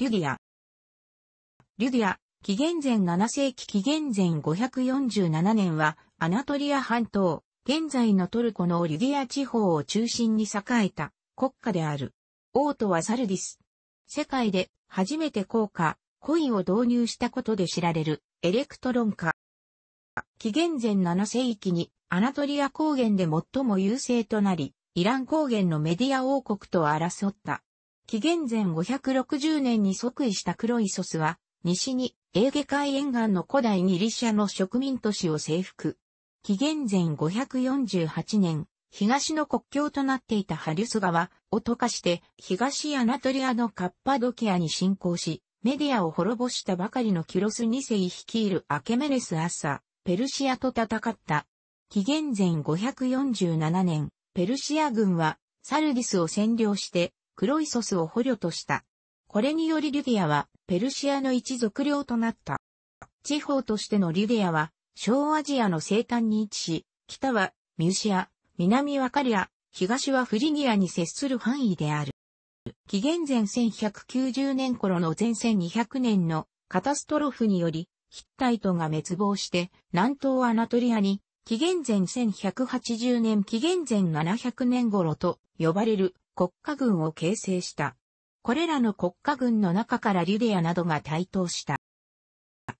リュディア。リュディア、紀元前7世紀紀元前547年は、アナトリア半島、現在のトルコのリュディア地方を中心に栄えた国家である。王都はサルディス。世界で初めて硬貨、コインを導入したことで知られるエレクトロン化。紀元前7世紀にアナトリア高原で最も優勢となり、イラン高原のメディア王国と争った紀元前560年に即位したクロイソスは、西にエーゲ海沿岸の古代ギリシャの植民都市を征服。紀元前548年、東の国境となっていたハリュス川を溶かして東アナトリアのカッパドキアに侵攻し、メディアを滅ぼしたばかりのキュロス二世率いるアケメネス・アッサ、ペルシアと戦った。紀元前547年、ペルシア軍はサルディスを占領してクロイソスを捕虜とした。これによりリュディアはペルシアの一族領となった。地方としてのリュディアは小アジアの西端に位置し、北はミュシア、南はカリア、東はフリギアに接する範囲である。紀元前1190年頃の前線200年のカタストロフにより、ヒッタイトが滅亡して南東アナトリアに、紀元前1180年紀元前700年頃と呼ばれる国家軍を形成した。これらの国家軍の中からリュディアなどが台頭した。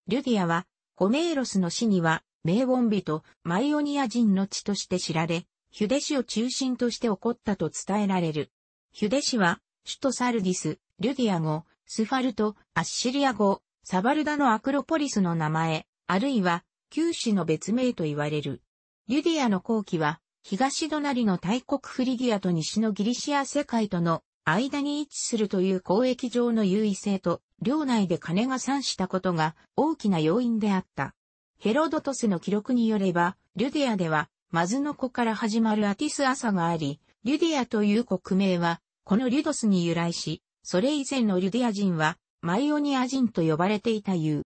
リュディアは、ホメーロスの死には、名門とマイオニア人の地として知られ、ヒュデ氏を中心として起こったと伝えられる。ヒュデ氏は、首都サルディス、リュディア語、スファルト、アッシリア語、サバルダのアクロポリスの名前、あるいは、旧市の別名と言われる。リュディアの後期は、東隣の大国フリギアと西のギリシア世界との間に位置するという交易上の優位性と、領内で金が散したことが大きな要因であった。ヘロドトスの記録によれば、リュディアでは、マズノコから始まるアティス朝があり、リュディアという国名は、このリュドスに由来し、それ以前のリュディア人は、マイオニア人と呼ばれていたゆう。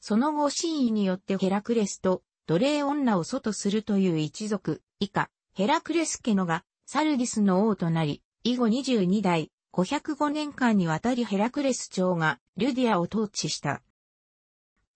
その後、真意によってヘラクレスと奴隷女を祖とするという一族、以下、ヘラクレス家のが、サルディスの王となり、以後22代、505年間にわたりヘラクレス朝がルディアを統治した。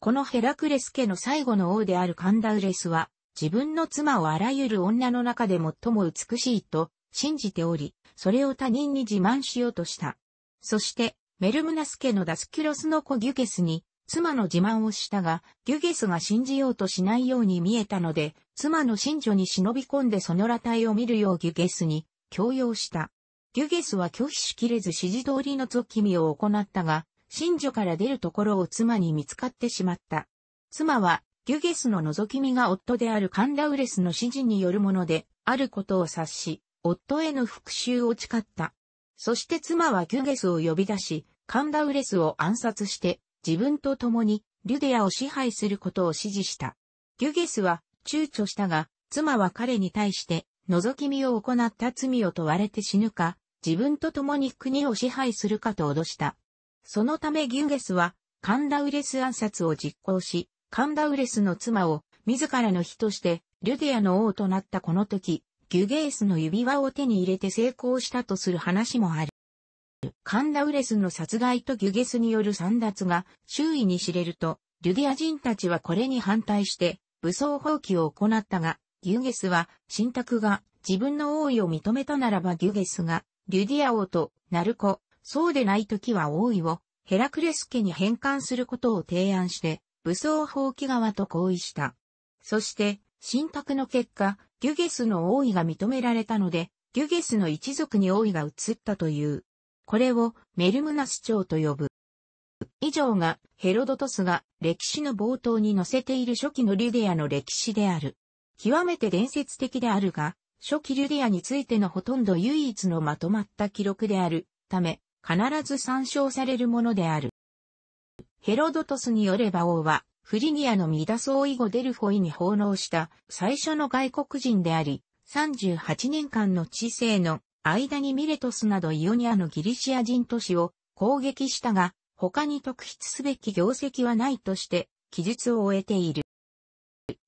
このヘラクレス家の最後の王であるカンダウレスは、自分の妻をあらゆる女の中で最も美しいと信じており、それを他人に自慢しようとした。そして、メルムナス家のダスキュロスの子ギュケスに、妻の自慢をしたが、ギュゲスが信じようとしないように見えたので、妻の信女に忍び込んでその裸体を見るようギュゲスに強要した。ギュゲスは拒否しきれず指示通りのゾきミを行ったが、信女から出るところを妻に見つかってしまった。妻は、ギュゲスの覗き見が夫であるカンラウレスの指示によるもので、あることを察し、夫への復讐を誓った。そして妻はギュゲスを呼び出し、カンラウレスを暗殺して、自分と共にリュデアを支配することを指示した。ギュゲスは躊躇したが、妻は彼に対して、覗き見を行った罪を問われて死ぬか、自分と共に国を支配するかと脅した。そのためギュゲスは、カンダウレス暗殺を実行し、カンダウレスの妻を自らの日として、リュデアの王となったこの時、ギュゲースの指輪を手に入れて成功したとする話もある。カンダウレスの殺害とギュゲスによる散奪が周囲に知れると、リュディア人たちはこれに反対して武装放棄を行ったが、ギュゲスは、信託が自分の王位を認めたならばギュゲスが、リュディア王と、ナルコ、そうでない時は王位をヘラクレス家に返還することを提案して、武装放棄側と合意した。そして、信託の結果、ギュゲスの王位が認められたので、ギュゲスの一族に王位が移ったという。これをメルムナス朝と呼ぶ。以上がヘロドトスが歴史の冒頭に載せている初期のリュデアの歴史である。極めて伝説的であるが、初期リュデアについてのほとんど唯一のまとまった記録であるため、必ず参照されるものである。ヘロドトスによれば王は、フリニアのミダソー以後デルフォイに奉納した最初の外国人であり、38年間の知性の間にミレトスなどイオニアのギリシア人都市を攻撃したが、他に特筆すべき業績はないとして、記述を終えている。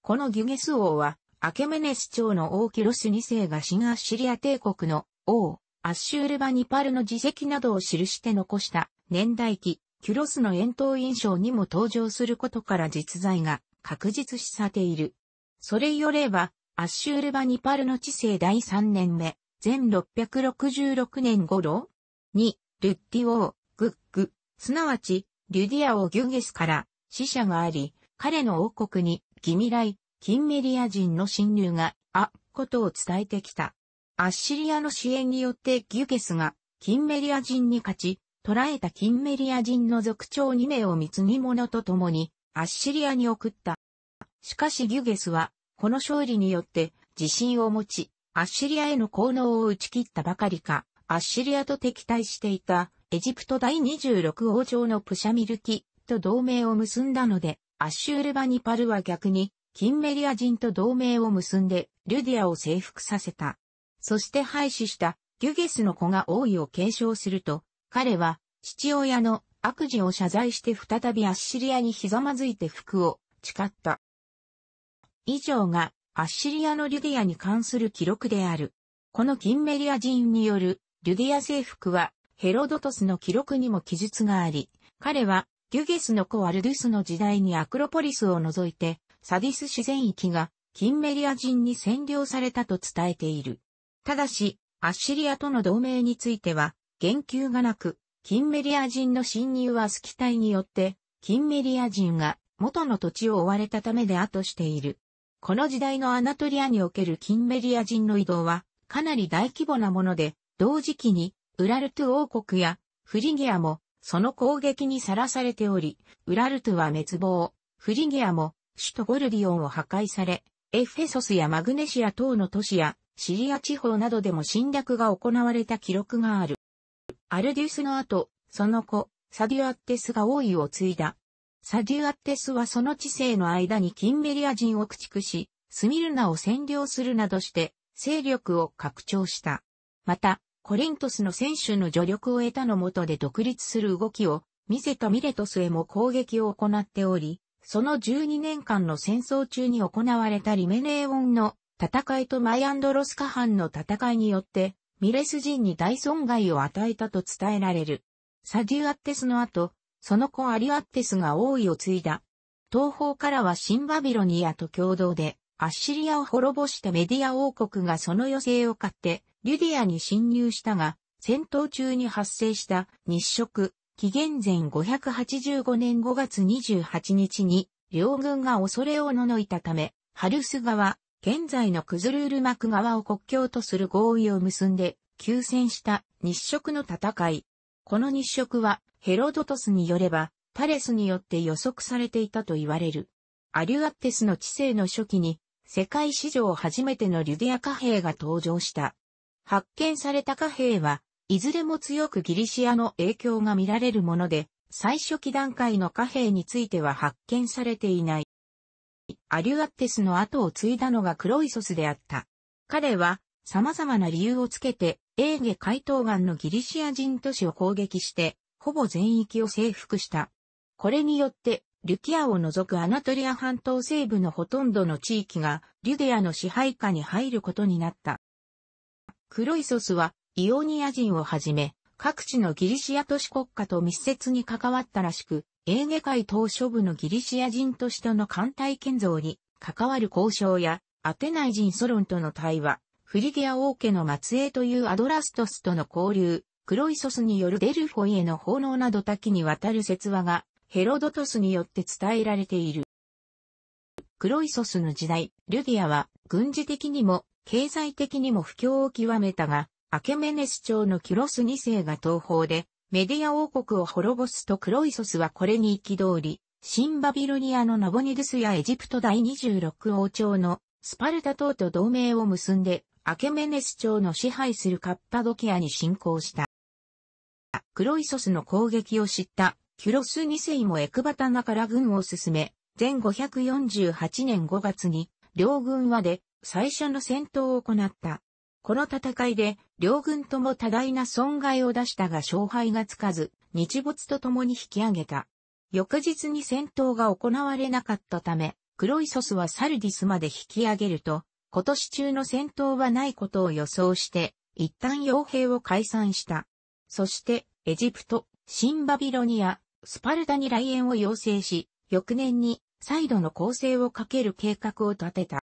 このギュゲス王は、アケメネス朝の王キロス2世が新アッシリア帝国の王、アッシュールバニパルの自責などを記して残した年代記、キュロスの遠投印象にも登場することから実在が確実視されている。それよれば、アッシュールバニパルの知性第3年目、1666年頃に、ルッティオー、グッグ、すなわち、リュディアオ・ギュゲスから死者があり、彼の王国に、ギミライ、キンメリア人の侵入が、あ、ことを伝えてきた。アッシリアの支援によってギュゲスが、キンメリア人に勝ち、捕らえたキンメリア人の族長2名を貢ぎ物と共に、アッシリアに送った。しかしギュゲスは、この勝利によって、自信を持ち、アッシリアへの効能を打ち切ったばかりか、アッシリアと敵対していた、エジプト第26王朝のプシャミルキと同盟を結んだので、アッシュールバニパルは逆に、キンメリア人と同盟を結んで、リュディアを征服させた。そして廃止したギュゲスの子が王位を継承すると、彼は父親の悪事を謝罪して再びアッシリアにひざまずいて服を誓った。以上がアッシリアのリュディアに関する記録である。このキンメリア人によるリュディア征服はヘロドトスの記録にも記述があり、彼はギュゲスの子アルドゥスの時代にアクロポリスを除いてサディス自然域がキンメリア人に占領されたと伝えている。ただし、アッシリアとの同盟については言及がなく、キンメリア人の侵入はスキタイによって、キンメリア人が元の土地を追われたためであとしている。この時代のアナトリアにおけるキンメリア人の移動は、かなり大規模なもので、同時期に、ウラルト王国やフリギアも、その攻撃にさらされており、ウラルトは滅亡、フリギアも、首都ゴルディオンを破壊され、エフェソスやマグネシア等の都市や、シリア地方などでも侵略が行われた記録がある。アルディウスの後、その子、サディアッテスが王位を継いだ。サデュアッテスはその知性の間にキンメリア人を駆逐し、スミルナを占領するなどして、勢力を拡張した。また、コリントスの選手の助力を得たのもとで独立する動きを、ミセとミレトスへも攻撃を行っており、その12年間の戦争中に行われたリメネーオンの戦いとマイアンドロスカ藩の戦いによって、ミレス人に大損害を与えたと伝えられる。サデュアッテスの後、その子アリアッテスが王位を継いだ。東方からはシンバビロニアと共同で、アッシリアを滅ぼしたメディア王国がその余勢を買って、リュディアに侵入したが、戦闘中に発生した日食、紀元前585年5月28日に、両軍が恐れをののいたため、ハルス川、現在のクズルール幕側を国境とする合意を結んで、休戦した日食の戦い。この日食は、ヘロドトスによれば、タレスによって予測されていたと言われる。アリュアッテスの知性の初期に、世界史上初めてのリュディア貨幣が登場した。発見された貨幣は、いずれも強くギリシアの影響が見られるもので、最初期段階の貨幣については発見されていない。アリュアッテスの後を継いだのがクロイソスであった。彼は様々な理由をつけて、エーゲ海東岸のギリシア人都市を攻撃して、ほぼ全域を征服した。これによって、リュキアを除くアナトリア半島西部のほとんどの地域がリュデアの支配下に入ることになった。クロイソスはイオニア人をはじめ各地のギリシア都市国家と密接に関わったらしく、エーゲ海島諸部のギリシア人都市との艦隊建造に関わる交渉やアテナイ人ソロンとの対話、フリゲア王家の末裔というアドラストスとの交流、黒イソスによるデルフォイへの奉納など多岐にわたる説話がヘロドトスによって伝えられている。クロイソスの時代、ルディアは軍事的にも経済的にも不況を極めたが、アケメネス朝のキュロス2世が東方でメディア王国を滅ぼすとクロイソスはこれに憤り、新バビロニアのナボニドゥスやエジプト第26王朝のスパルタ島と同盟を結んで、アケメネス朝の支配するカッパドキアに侵攻した。クロイソスの攻撃を知ったキュロス2世もエクバタナから軍を進め、前548年5月に両軍はで最初の戦闘を行った。この戦いで両軍とも多大な損害を出したが勝敗がつかず、日没と共に引き上げた。翌日に戦闘が行われなかったため、クロイソスはサルディスまで引き上げると、今年中の戦闘はないことを予想して、一旦傭兵を解散した。そして、エジプト、シンバビロニア、スパルタに来園を要請し、翌年に再度の攻勢をかける計画を立てた。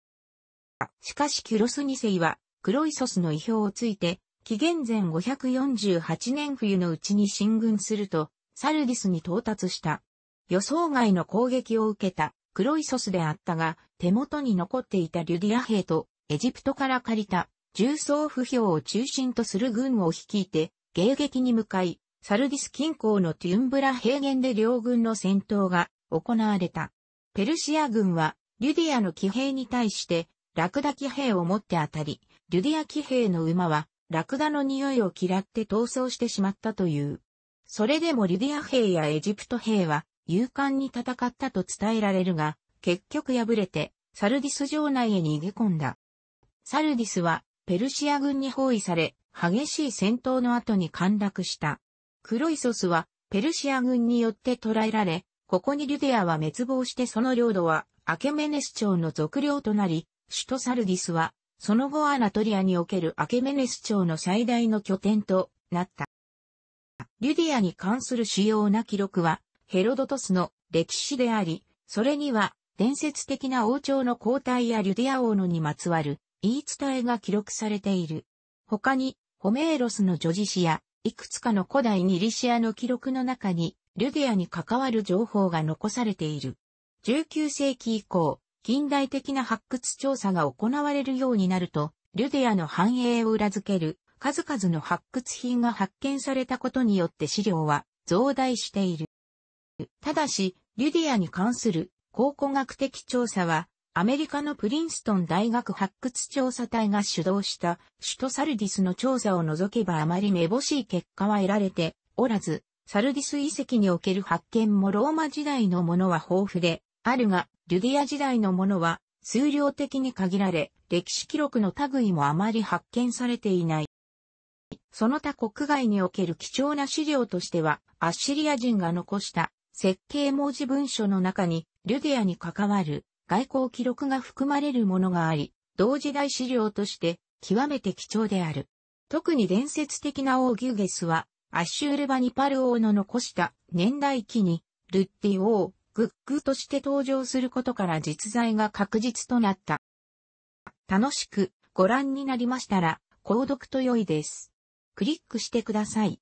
しかしキュロス二世は、クロイソスの意表をついて、紀元前548年冬のうちに進軍すると、サルディスに到達した。予想外の攻撃を受けた、クロイソスであったが、手元に残っていたリュディア兵と、エジプトから借りた、重装不評を中心とする軍を率いて、迎撃に向かい、サルディス近郊のティウンブラ平原で両軍の戦闘が行われた。ペルシア軍は、リュディアの騎兵に対して、ラクダ騎兵を持って当たり、リュディア騎兵の馬は、ラクダの匂いを嫌って逃走してしまったという。それでもリュディア兵やエジプト兵は、勇敢に戦ったと伝えられるが、結局敗れて、サルディス城内へ逃げ込んだ。サルディスは、ペルシア軍に包囲され、激しい戦闘の後に陥落した。黒イソスはペルシア軍によって捕らえられ、ここにリュデアは滅亡してその領土はアケメネス朝の属領となり、首都サルディスはその後アナトリアにおけるアケメネス朝の最大の拠点となった。リュディアに関する主要な記録は、ヘロドトスの歴史であり、それには、伝説的な王朝の交代やリュディア王のにまつわる言い伝えが記録されている。他に、ホメーロスの叙事詩やいくつかの古代ニリシアの記録の中に、ルディアに関わる情報が残されている。19世紀以降、近代的な発掘調査が行われるようになると、ルディアの繁栄を裏付ける数々の発掘品が発見されたことによって資料は増大している。ただし、ルディアに関する考古学的調査はアメリカのプリンストン大学発掘調査隊が主導した首都サルディスの調査を除けばあまりめぼしい結果は得られておらず、サルディス遺跡における発見もローマ時代のものは豊富で、あるが、リュディア時代のものは数量的に限られ、歴史記録の類もあまり発見されていない。その他国外における貴重な資料としては、アッシリア人が残した設計文字文書の中に、ルディアに関わる外交記録が含まれるものがあり、同時代資料として極めて貴重である。特に伝説的な王ギュゲスは、アッシュールバニパル王の残した年代記に、ルッティ王、グッグとして登場することから実在が確実となった。楽しくご覧になりましたら、購読と良いです。クリックしてください。